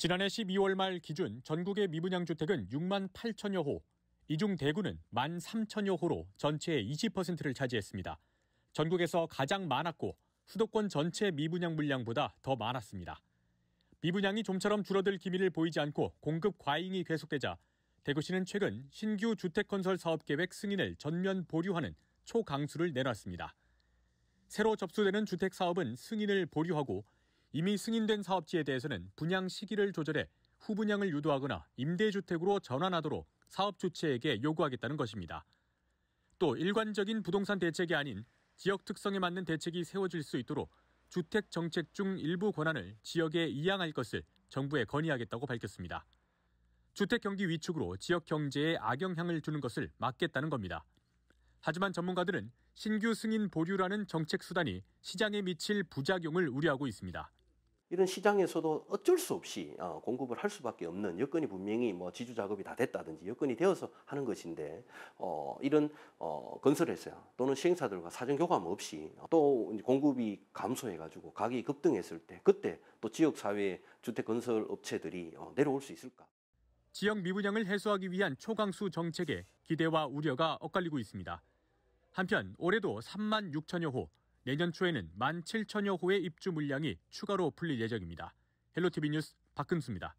지난해 12월 말 기준 전국의 미분양 주택은 6만 8천여 호, 이중 대구는 1만 3천여 호로 전체의 20%를 차지했습니다. 전국에서 가장 많았고 수도권 전체 미분양 물량보다 더 많았습니다. 미분양이 좀처럼 줄어들 기미를 보이지 않고 공급 과잉이 계속되자 대구시는 최근 신규 주택 건설 사업 계획 승인을 전면 보류하는 초강수를 내놨습니다. 새로 접수되는 주택 사업은 승인을 보류하고 이미 승인된 사업지에 대해서는 분양 시기를 조절해 후분양을 유도하거나 임대주택으로 전환하도록 사업 주체에게 요구하겠다는 것입니다. 또 일관적인 부동산 대책이 아닌 지역 특성에 맞는 대책이 세워질 수 있도록 주택 정책 중 일부 권한을 지역에 이양할 것을 정부에 건의하겠다고 밝혔습니다. 주택 경기 위축으로 지역 경제에 악영향을 주는 것을 막겠다는 겁니다. 하지만 전문가들은 신규 승인 보류라는 정책 수단이 시장에 미칠 부작용을 우려하고 있습니다. 이런 시장에서도 어쩔 수 없이 어, 공급을 할 수밖에 없는 여건이 분명히 뭐 지주 작업이 다 됐다든지 여건이 되어서 하는 것인데 어, 이런 어, 건설회사 또는 시행사들과 사전 교감 없이 또 공급이 감소해가지고 가격이 급등했을 때 그때 또 지역 사회의 주택 건설 업체들이 어, 내려올 수 있을까? 지역 미분양을 해소하기 위한 초강수 정책에 기대와 우려가 엇갈리고 있습니다. 한편 올해도 3만 6천여 호, 내년 초에는 1만 7천여 호의 입주 물량이 추가로 풀릴 예정입니다. 헬로티비 뉴스 박근수입니다.